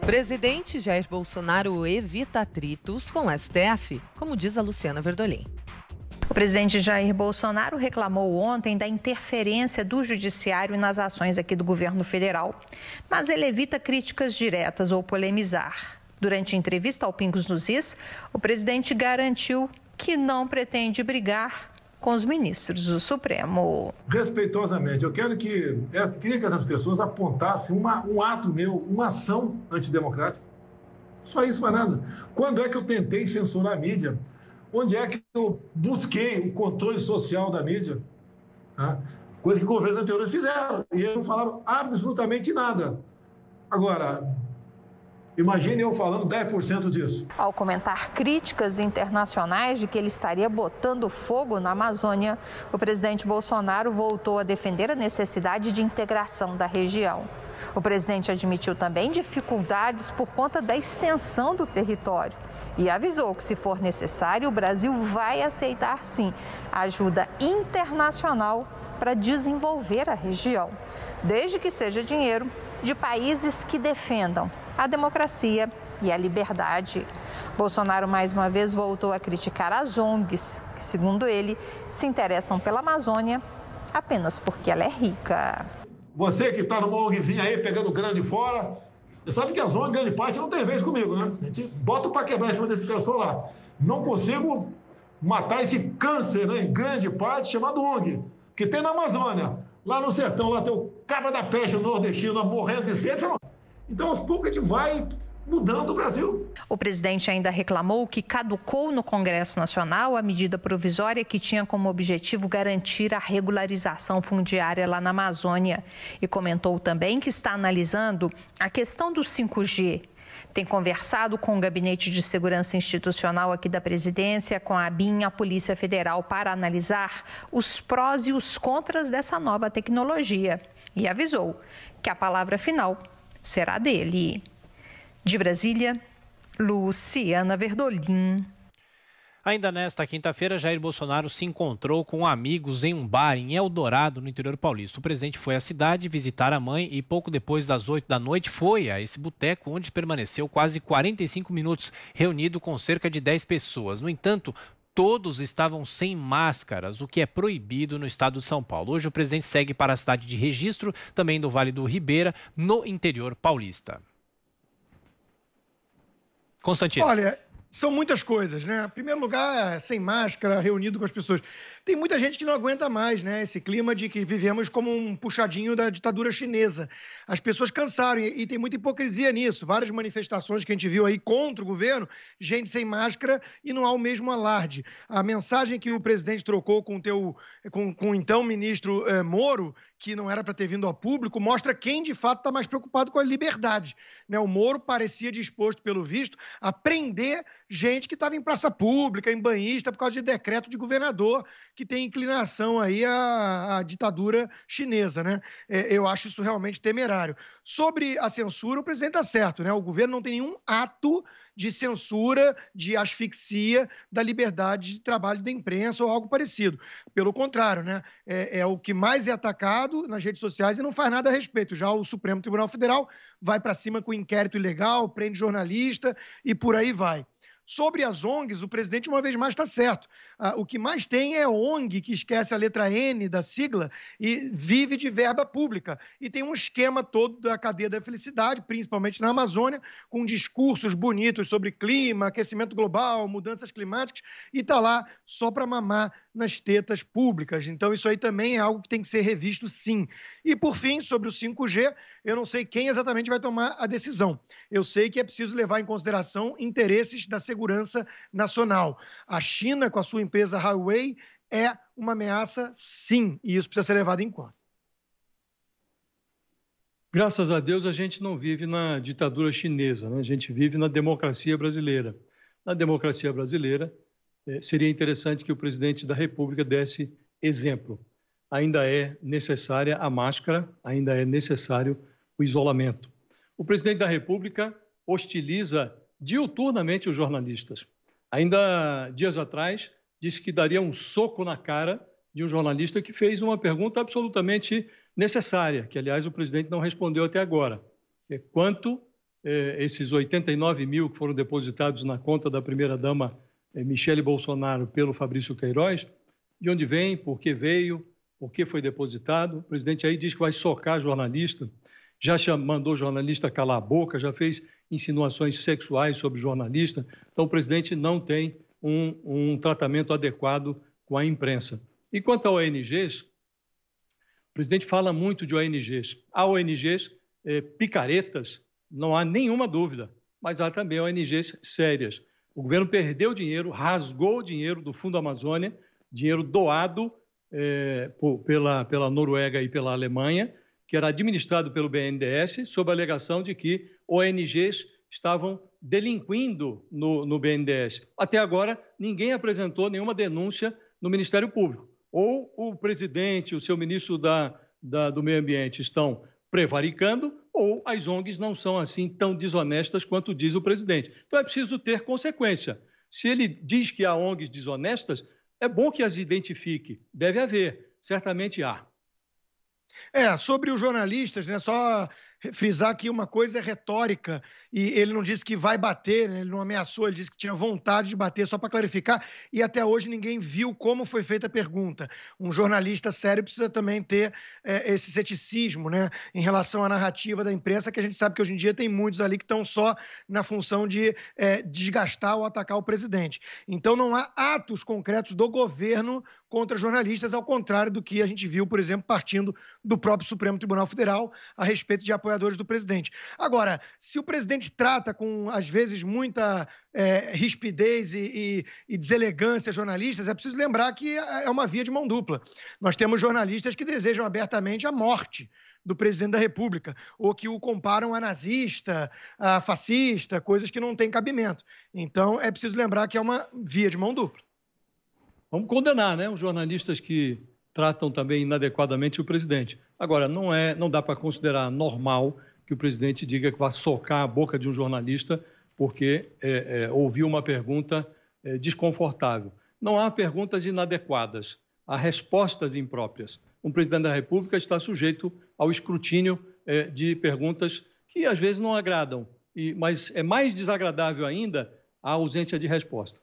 Presidente Jair Bolsonaro evita atritos com STF, como diz a Luciana Verdolim. O presidente Jair Bolsonaro reclamou ontem da interferência do judiciário nas ações aqui do governo federal, mas ele evita críticas diretas ou polemizar. Durante entrevista ao Pingos nos Is, o presidente garantiu que não pretende brigar com os ministros do Supremo. Respeitosamente, eu quero que eu é, queria que essas pessoas apontassem uma, um ato meu, uma ação antidemocrática. Só isso, mais nada. Quando é que eu tentei censurar a mídia? Onde é que eu busquei o controle social da mídia? Ah, coisa que governos anteriores fizeram. E eles não falaram absolutamente nada. Agora, Imagine eu falando 10% disso. Ao comentar críticas internacionais de que ele estaria botando fogo na Amazônia, o presidente Bolsonaro voltou a defender a necessidade de integração da região. O presidente admitiu também dificuldades por conta da extensão do território e avisou que, se for necessário, o Brasil vai aceitar sim ajuda internacional para desenvolver a região, desde que seja dinheiro de países que defendam a democracia e a liberdade. Bolsonaro mais uma vez voltou a criticar as ONGs, que, segundo ele, se interessam pela Amazônia apenas porque ela é rica. Você que está numa ONGzinha aí pegando grande fora, você sabe que as ONGs, grande parte, não tem vez comigo, né? A gente bota para quebrar em cima desse pessoal lá. Não consigo matar esse câncer, né, em grande parte, chamado ONG, que tem na Amazônia. Lá no sertão, lá tem o cabra da peste nordestino morrendo de sede, você não então, aos poucos, a gente vai mudando o Brasil. O presidente ainda reclamou que caducou no Congresso Nacional a medida provisória que tinha como objetivo garantir a regularização fundiária lá na Amazônia. E comentou também que está analisando a questão do 5G. Tem conversado com o Gabinete de Segurança Institucional aqui da Presidência, com a e a Polícia Federal, para analisar os prós e os contras dessa nova tecnologia. E avisou que a palavra final será dele. De Brasília, Luciana Verdolim. Ainda nesta quinta-feira, Jair Bolsonaro se encontrou com amigos em um bar em Eldorado, no interior paulista. O presidente foi à cidade visitar a mãe e, pouco depois das 8 da noite, foi a esse boteco, onde permaneceu quase 45 minutos, reunido com cerca de 10 pessoas. No entanto, todos estavam sem máscaras, o que é proibido no estado de São Paulo. Hoje o presidente segue para a cidade de Registro, também do Vale do Ribeira, no interior paulista. Constantino. Olha, são muitas coisas, né? Em primeiro lugar, sem máscara, reunido com as pessoas. Tem muita gente que não aguenta mais, né? Esse clima de que vivemos como um puxadinho da ditadura chinesa. As pessoas cansaram e, tem muita hipocrisia nisso. Várias manifestações que a gente viu aí contra o governo, gente sem máscara e não há o mesmo alarde. A mensagem que o presidente trocou com o teu, com, com o então ministro eh, Moro que não era para ter vindo ao público, mostra quem de fato está mais preocupado com a liberdade. Né? O Moro parecia disposto, pelo visto, a prender gente que estava em praça pública, em banhista, por causa de decreto de governador, que tem inclinação aí à, à ditadura chinesa. Né? É, eu acho isso realmente temerário. Sobre a censura, o presidente está certo, né? O governo não tem nenhum ato de censura, de asfixia da liberdade de trabalho da imprensa ou algo parecido. Pelo contrário, né? É, é o que mais é atacado nas redes sociais e não faz nada a respeito. Já o Supremo Tribunal Federal vai para cima com inquérito ilegal, prende jornalista e por aí vai. Sobre as ONGs, o presidente, uma vez mais, está certo. Ah, o que mais tem é ONG que esquece a letra N da sigla e vive de verba pública. E tem um esquema todo da cadeia da felicidade, principalmente na Amazônia, com discursos bonitos sobre clima, aquecimento global, mudanças climáticas, e está lá só para mamar nas tetas públicas. Então, isso aí também é algo que tem que ser revisto, sim. E, por fim, sobre o 5G, eu não sei quem exatamente vai tomar a decisão. Eu sei que é preciso levar em consideração interesses da segurança nacional. A China, com a sua empresa Huawei, é uma ameaça, sim, e isso precisa ser levado em conta. Graças a Deus, a gente não vive na ditadura chinesa, né? a gente vive na democracia brasileira. Na democracia brasileira, é, seria interessante que o presidente da República desse exemplo. Ainda é necessária a máscara, ainda é necessário o isolamento. O presidente da República hostiliza diuturnamente os jornalistas. Ainda dias atrás, disse que daria um soco na cara de um jornalista que fez uma pergunta absolutamente necessária, que, aliás, o presidente não respondeu até agora. É, quanto eh, esses 89 mil que foram depositados na conta da primeira-dama eh, Michele Bolsonaro pelo Fabrício Queiroz, de onde vem, por que veio, por que foi depositado. O presidente aí diz que vai socar jornalista, já mandou jornalista calar a boca, já fez insinuações sexuais sobre jornalista. Então, o presidente não tem um, um tratamento adequado com a imprensa. E quanto a ONGs, o presidente fala muito de ONGs. Há ONGs eh, picaretas, não há nenhuma dúvida, mas há também ONGs sérias. O governo perdeu dinheiro, rasgou dinheiro do Fundo Amazônia, dinheiro doado é, por, pela, pela Noruega e pela Alemanha, que era administrado pelo BNDES, sob a alegação de que ONGs estavam delinquindo no, no BNDES. Até agora, ninguém apresentou nenhuma denúncia no Ministério Público. Ou o presidente, o seu ministro da, da, do Meio Ambiente estão prevaricando, ou as ONGs não são assim tão desonestas quanto diz o presidente. Então é preciso ter consequência. Se ele diz que há ONGs desonestas, é bom que as identifique. Deve haver, certamente há. É, sobre os jornalistas, né? Só frisar que uma coisa é retórica, e ele não disse que vai bater, né, ele não ameaçou, ele disse que tinha vontade de bater, só para clarificar, e até hoje ninguém viu como foi feita a pergunta. Um jornalista sério precisa também ter é, esse ceticismo né, em relação à narrativa da imprensa, que a gente sabe que hoje em dia tem muitos ali que estão só na função de é, desgastar ou atacar o presidente. Então não há atos concretos do governo contra jornalistas, ao contrário do que a gente viu, por exemplo, partindo do próprio Supremo Tribunal Federal a respeito de apoio apoiadores do presidente. Agora, se o presidente trata com, às vezes, muita é, rispidez e, e, e deselegância jornalistas, é preciso lembrar que é, é uma via de mão dupla. Nós temos jornalistas que desejam abertamente a morte do presidente da República, ou que o comparam a nazista, a fascista, coisas que não têm cabimento. Então, é preciso lembrar que é uma via de mão dupla. Vamos condenar, né? Os jornalistas que tratam também inadequadamente o presidente. Agora, não é, não dá para considerar normal que o presidente diga que vai socar a boca de um jornalista porque é, é, ouviu uma pergunta é, desconfortável. Não há perguntas inadequadas, há respostas impróprias. Um presidente da República está sujeito ao escrutínio é, de perguntas que às vezes não agradam, e, mas é mais desagradável ainda a ausência de resposta.